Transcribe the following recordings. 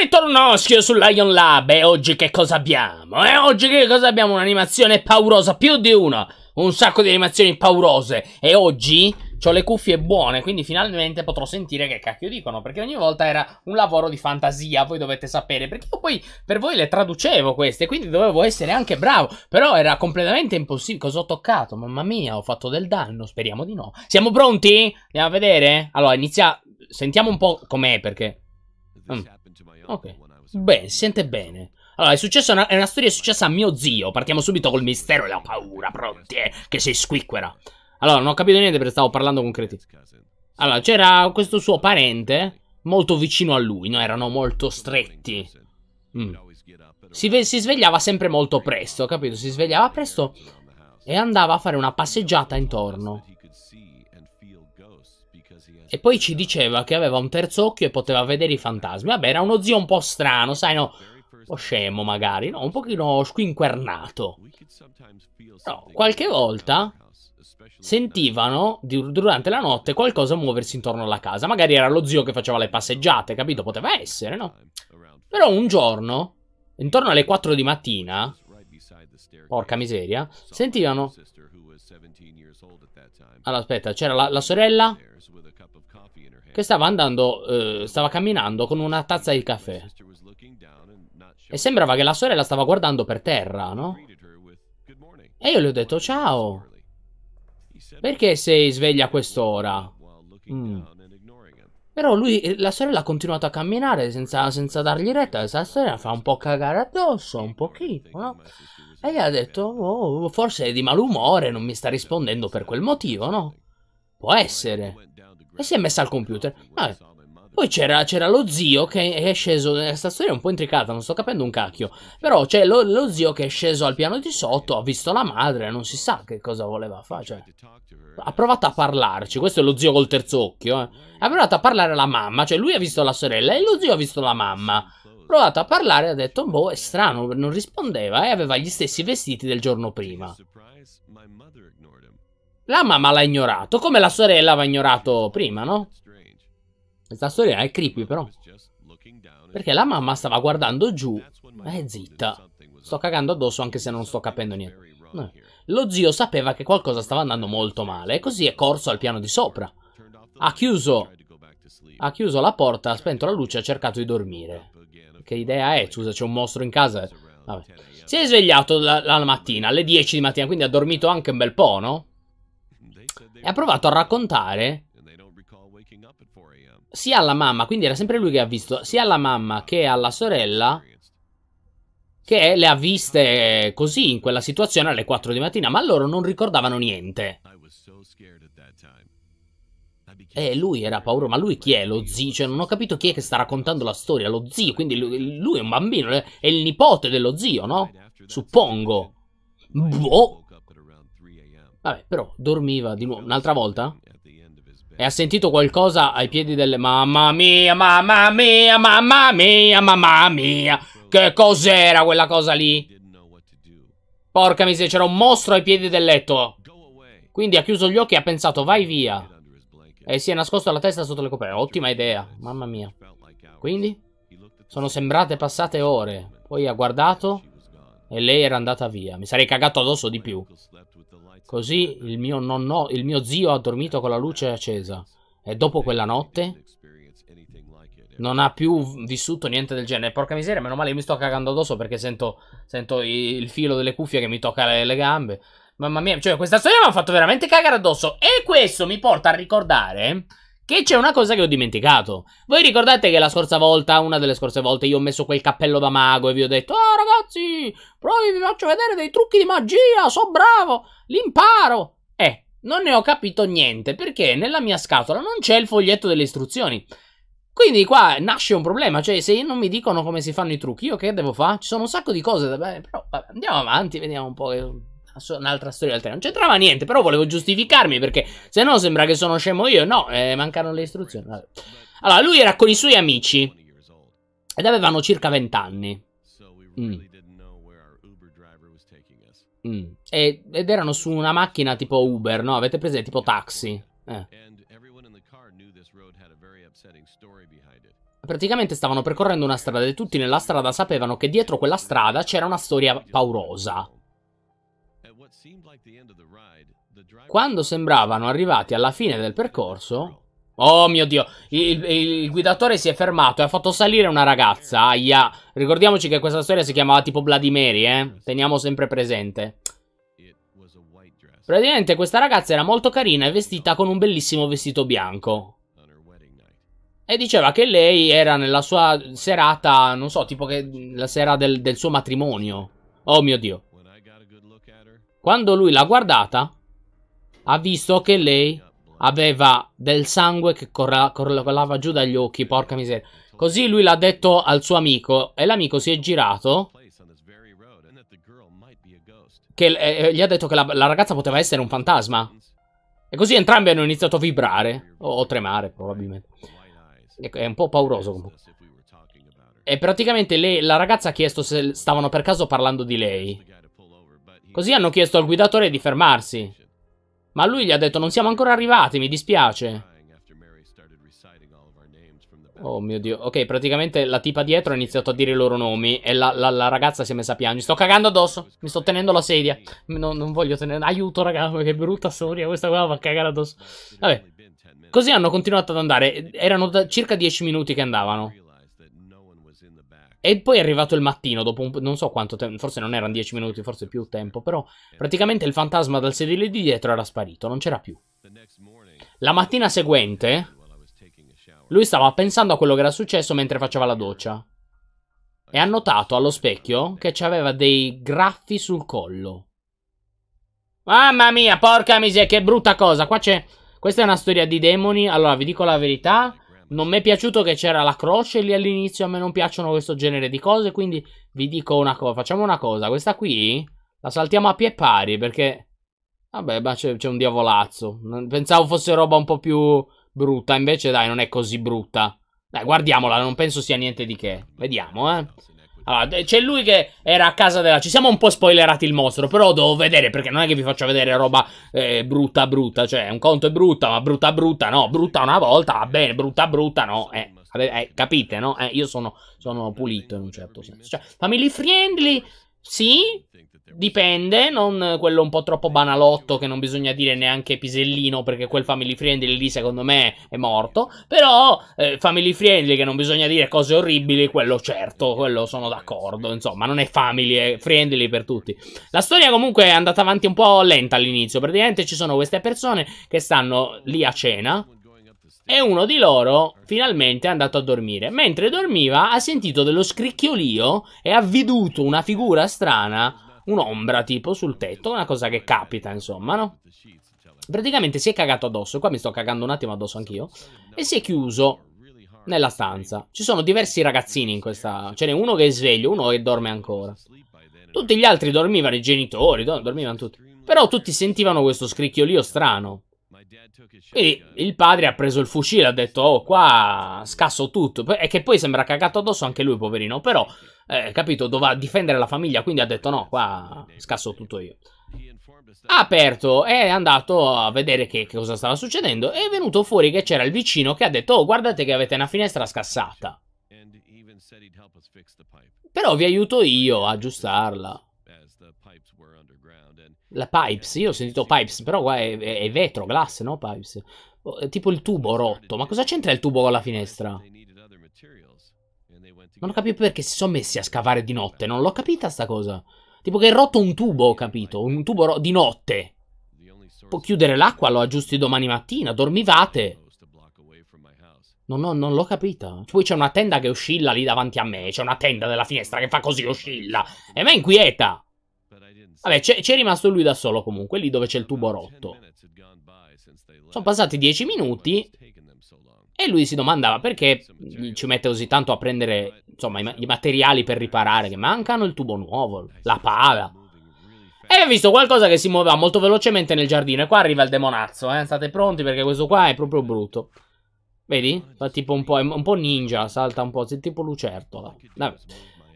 Ritornoschio su Lion Lab e oggi che cosa abbiamo? E eh, oggi che cosa abbiamo? Un'animazione paurosa, più di una! Un sacco di animazioni paurose e oggi ho le cuffie buone, quindi finalmente potrò sentire che cacchio dicono, perché ogni volta era un lavoro di fantasia, voi dovete sapere, perché io poi per voi le traducevo queste, quindi dovevo essere anche bravo, però era completamente impossibile, cosa ho toccato? Mamma mia, ho fatto del danno, speriamo di no. Siamo pronti? Andiamo a vedere? Allora, inizia, sentiamo un po' com'è, perché Mm. Ok. Beh, si sente bene. Allora, è, successo una, è una storia successa a mio zio. Partiamo subito col mistero e la paura, pronti, eh, che si squicquera. Allora, non ho capito niente perché stavo parlando con Creti. Allora, c'era questo suo parente molto vicino a lui, no? Erano molto stretti. Mm. Si, si svegliava sempre molto presto, capito? Si svegliava presto e andava a fare una passeggiata intorno. E poi ci diceva che aveva un terzo occhio e poteva vedere i fantasmi. Vabbè, era uno zio un po' strano, sai, no? Un po' scemo magari, no? Un pochino squinquernato. No, qualche volta sentivano durante la notte qualcosa muoversi intorno alla casa. Magari era lo zio che faceva le passeggiate, capito? Poteva essere, no? Però un giorno, intorno alle 4 di mattina, porca miseria, sentivano allora, aspetta, c'era la, la, sorella che stava andando, eh, stava camminando con una tazza di caffè. E sembrava che la sorella stava guardando per terra, no? E io le ho detto ciao. Perché sei sveglia a quest'ora? Mm. Però lui, la sorella ha continuato a camminare senza, senza dargli retta. Questa sorella fa un po' cagare addosso, un pochino, no? E ha detto, oh, forse è di malumore, non mi sta rispondendo per quel motivo, no? Può essere. E si è messa al computer. Vabbè. Poi c'era, lo zio che è sceso. Questa eh, storia è un po' intricata, non sto capendo un cacchio. Però c'è lo, lo, zio che è sceso al piano di sotto, ha visto la madre, non si sa che cosa voleva fare. Cioè, ha provato a parlarci. Questo è lo zio col terzo occhio. Eh. Ha provato a parlare alla mamma. Cioè, lui ha visto la sorella e lo zio ha visto la mamma provato a parlare e ha detto, boh, è strano, non rispondeva e aveva gli stessi vestiti del giorno prima. La mamma l'ha ignorato, come la sorella aveva ignorato prima, no? Questa storia è creepy, però. Perché la mamma stava guardando giù. Eh, zitta. Sto cagando addosso anche se non sto capendo niente. No. Eh. Lo zio sapeva che qualcosa stava andando molto male, e così è corso al piano di sopra. Ha chiuso... Ha chiuso la porta, ha spento la luce e ha cercato di dormire che idea è? Scusa, c'è un mostro in casa. Vabbè. Si è svegliato la, la mattina, alle 10 di mattina, quindi ha dormito anche un bel po', no? E ha provato a raccontare sia alla mamma, quindi era sempre lui che ha visto, sia alla mamma che alla sorella che le ha viste così in quella situazione alle 4 di mattina, ma loro non ricordavano niente. Eh, lui era paura, ma lui chi è lo zio? Cioè, non ho capito chi è che sta raccontando la storia, lo zio, quindi lui, lui è un bambino, è il nipote dello zio, no? Suppongo. Boh. Vabbè, però dormiva di nuovo un'altra volta? E ha sentito qualcosa ai piedi delle mamma mia, mamma mia, mamma mia, mamma mia. Che cos'era quella cosa lì? Porca miseria, c'era un mostro ai piedi del letto. Quindi ha chiuso gli occhi e ha pensato, vai via. E eh, si è nascosto la testa sotto le coperte. Ottima idea, mamma mia. Quindi? Sono sembrate passate ore. Poi ha guardato e lei era andata via. Mi sarei cagato addosso di più. Così il mio nonno, il mio zio ha dormito con la luce accesa. E dopo quella notte non ha più vissuto niente del genere. Porca miseria, meno male, io mi sto cagando addosso perché sento, sento il filo delle cuffie che mi tocca le, le gambe. Mamma mia, cioè questa storia mi ha fatto veramente cagare addosso. E questo mi porta a ricordare che c'è una cosa che ho dimenticato. Voi ricordate che la scorsa volta, una delle scorse volte, io ho messo quel cappello da mago e vi ho detto Ah oh, ragazzi, provi, vi faccio vedere dei trucchi di magia, so bravo, li imparo. Eh, non ne ho capito niente perché nella mia scatola non c'è il foglietto delle istruzioni. Quindi qua nasce un problema, cioè se non mi dicono come si fanno i trucchi, io che devo fare? Ci sono un sacco di cose da... Beh, però vabbè, andiamo avanti, vediamo un po' che un'altra storia alterna. Non c'entrava niente, però volevo giustificarmi perché se no sembra che sono scemo io. No, eh, mancano le istruzioni. Vabbè. Allora, lui era con i suoi amici ed avevano circa 20 anni. Mm. Mm. E, ed erano su una macchina tipo Uber, no? Avete preso tipo taxi. Eh. Praticamente stavano percorrendo una strada e tutti nella strada sapevano che dietro quella strada c'era una storia paurosa. Quando sembravano arrivati alla fine del percorso... Oh mio Dio, il, il, il guidatore si è fermato e ha fatto salire una ragazza, aia. Ricordiamoci che questa storia si chiamava tipo Bloody Mary, eh. Teniamo sempre presente. Praticamente questa ragazza era molto carina e vestita con un bellissimo vestito bianco. E diceva che lei era nella sua serata, non so, tipo che la sera del, del suo matrimonio. Oh mio Dio. Quando lui l'ha guardata, ha visto che lei aveva del sangue che corra, correva giù dagli occhi, porca miseria. Così lui l'ha detto al suo amico e l'amico si è girato che eh, eh, gli ha detto che la, la, ragazza poteva essere un fantasma. E così entrambi hanno iniziato a vibrare o, o tremare probabilmente. E, è un po' pauroso comunque. E praticamente lei, la ragazza ha chiesto se stavano per caso parlando di lei. Così hanno chiesto al guidatore di fermarsi. Ma lui gli ha detto non siamo ancora arrivati, mi dispiace. Oh mio dio, ok, praticamente la tipa dietro ha iniziato a dire i loro nomi e la, la, la ragazza si è messa a piangere. Sto cagando addosso, mi sto tenendo la sedia. No, non voglio tenere... Aiuto ragazzi, che brutta storia, questa qua va a cagare addosso. Vabbè, così hanno continuato ad andare, erano da circa 10 minuti che andavano. E poi è arrivato il mattino, dopo un, non so quanto tempo, forse non erano dieci minuti, forse più tempo, però praticamente il fantasma dal sedile di dietro era sparito, non c'era più. La mattina seguente, lui stava pensando a quello che era successo mentre faceva la doccia. E ha notato allo specchio che c'aveva dei graffi sul collo. Mamma mia, porca miseria, che brutta cosa. Qua c'è... Questa è una storia di demoni. Allora, vi dico la verità. Non mi è piaciuto che c'era la croce lì all'inizio, a me non piacciono questo genere di cose, quindi vi dico una cosa, facciamo una cosa, questa qui la saltiamo a pie pari perché... Vabbè, ma c'è, un diavolazzo. Pensavo fosse roba un po' più brutta, invece dai, non è così brutta. Dai, guardiamola, non penso sia niente di che. Vediamo, eh. Allora, c'è lui che era a casa della... Ci siamo un po' spoilerati il mostro, però devo vedere, perché non è che vi faccio vedere roba eh, brutta brutta, cioè un conto è brutta, ma brutta brutta no, brutta una volta, va bene, brutta brutta no, eh. eh capite, no? Eh, io sono, sono pulito in un certo senso. Cioè, family friendly, sì, Dipende, non quello un po' troppo eh, banalotto che non bisogna dire neanche pisellino perché quel family friendly lì secondo me è morto, però eh, family friendly che non bisogna dire cose orribili, quello certo, quello sono d'accordo, insomma non è family, è friendly per tutti. La storia comunque è andata avanti un po' lenta all'inizio, praticamente ci sono queste persone che stanno lì a cena, e uno di loro finalmente è andato a dormire. Mentre dormiva ha sentito dello scricchiolio e ha veduto una figura strana un'ombra tipo sul tetto, una cosa che capita insomma, no? Praticamente si è cagato addosso, qua mi sto cagando un attimo addosso anch'io, e si è chiuso nella stanza. Ci sono diversi ragazzini in questa... Ce n'è uno che è sveglio, uno che dorme ancora. Tutti gli altri dormivano, i genitori, dormivano tutti. Però tutti sentivano questo scricchiolio strano. E il padre ha preso il fucile, ha detto, oh qua scasso tutto, e che poi sembra cagato addosso anche lui, poverino, però, eh, capito, doveva difendere la famiglia, quindi ha detto no, qua scasso tutto io. Ha aperto, è andato a vedere che, che cosa stava succedendo, E è venuto fuori che c'era il vicino che ha detto, oh guardate che avete una finestra scassata. Però vi aiuto io a aggiustarla. La pipes, io ho sentito pipes, però qua è, è vetro, glass, no pipes? Oh, è tipo il tubo rotto, ma cosa c'entra il tubo con la finestra? Non ho capito perché si sono messi a scavare di notte, non l'ho capita sta cosa. Tipo che è rotto un tubo, ho capito, un tubo di notte. Può chiudere l'acqua, lo aggiusti domani mattina, dormivate. Non, ho, non l'ho capita. Poi c'è una tenda che oscilla lì davanti a me, c'è una tenda della finestra che fa così, oscilla. E me inquieta. Vabbè, c'è, c'è rimasto lui da solo comunque, lì dove c'è il tubo rotto. Sono passati dieci minuti e lui si domandava perché ci mette così tanto a prendere insomma, i, i, materiali per riparare, che mancano il tubo nuovo, la pala. E ho visto qualcosa che si muoveva molto velocemente nel giardino. E qua arriva il demonazzo, eh. State pronti perché questo qua è proprio brutto. Vedi? Fa tipo un po', un po ninja, salta un po', è tipo lucertola. Vabbè.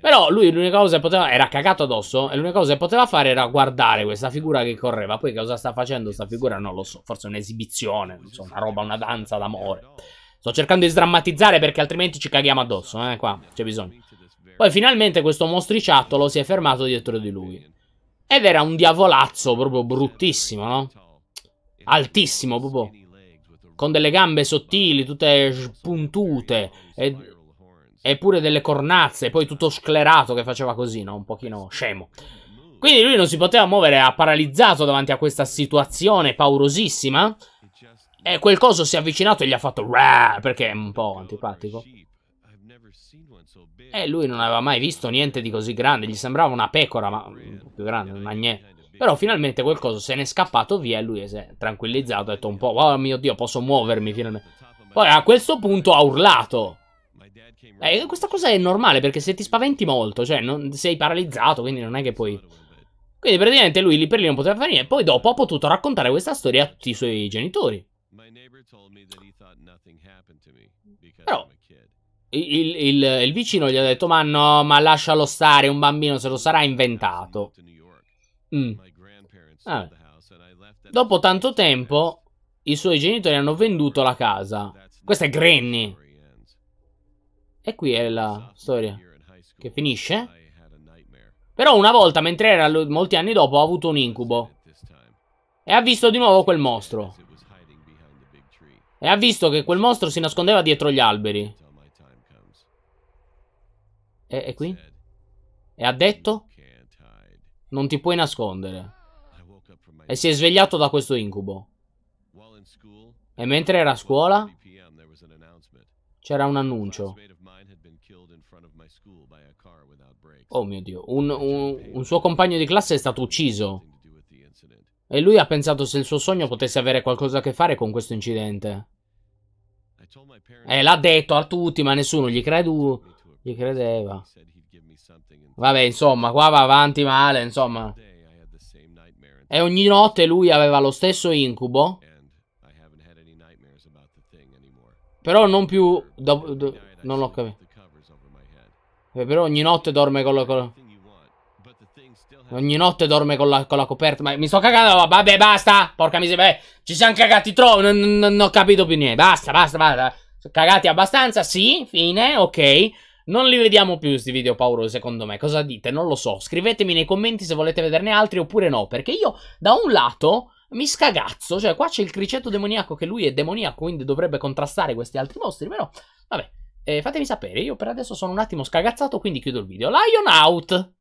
Però lui l'unica cosa che poteva... Era cagato addosso e l'unica cosa che poteva fare era guardare questa figura che correva. Poi cosa sta facendo questa figura non lo so. Forse un'esibizione, so, una roba, una danza d'amore. Sto cercando di sdrammatizzare perché altrimenti ci caghiamo addosso, eh, qua, c'è bisogno. Poi finalmente questo mostriciattolo si è fermato dietro di lui. Ed era un diavolazzo proprio bruttissimo, no? Altissimo, proprio. Con delle gambe sottili, tutte spuntute. E e pure delle cornazze, poi tutto sclerato che faceva così, no? Un pochino scemo. Quindi lui non si poteva muovere, ha paralizzato davanti a questa situazione paurosissima. E quel coso si è avvicinato e gli ha fatto Rah! perché è un po' antipatico. E lui non aveva mai visto niente di così grande, gli sembrava una pecora, ma più grande, un agnè. Però finalmente quel coso se n'è scappato via e lui si è tranquillizzato, ha detto un po', oh mio Dio, posso muovermi finalmente. Poi a questo punto ha urlato. Eh, questa cosa è normale perché se ti spaventi molto, cioè non, sei paralizzato, quindi non è che puoi... Quindi praticamente lui lì per lì non poteva fare niente. Poi dopo ha potuto raccontare questa storia a tutti i suoi genitori. Però il, il, il vicino gli ha detto ma no, ma lascialo stare, un bambino se lo sarà inventato. Mm. Ah. Dopo tanto tempo i suoi genitori hanno venduto la casa. Questa è Granny. E qui è la storia che finisce. Però una volta, mentre era molti anni dopo, ha avuto un incubo. E ha visto di nuovo quel mostro. E ha visto che quel mostro si nascondeva dietro gli alberi. E, e qui? E ha detto? Non ti puoi nascondere. E si è svegliato da questo incubo. E mentre era a scuola, c'era un annuncio. Oh mio Dio, un, un, un suo compagno di classe è stato ucciso. E lui ha pensato se il suo sogno potesse avere qualcosa a che fare con questo incidente. Eh, l'ha detto a tutti, ma nessuno gli, credu... gli credeva. Vabbè, insomma, qua va avanti male, insomma. E ogni notte lui aveva lo stesso incubo. Però non più... Do... Do... non l'ho capito. Però ogni notte dorme con la... Con Ogni notte dorme con la, con la, coperta. Ma mi sto cagando. Vabbè, basta. Porca miseria. Beh, ci siamo cagati troppo. Non, non, ho capito più niente. Basta, basta, basta. Cagati abbastanza. Sì, fine. Ok. Non li vediamo più questi video paurosi, secondo me. Cosa dite? Non lo so. Scrivetemi nei commenti se volete vederne altri oppure no. Perché io, da un lato, mi scagazzo. Cioè, qua c'è il criceto demoniaco che lui è demoniaco, quindi dovrebbe contrastare questi altri mostri. Però, vabbè. Eh, fatemi sapere, io per adesso sono un attimo scagazzato, quindi chiudo il video. Lion out!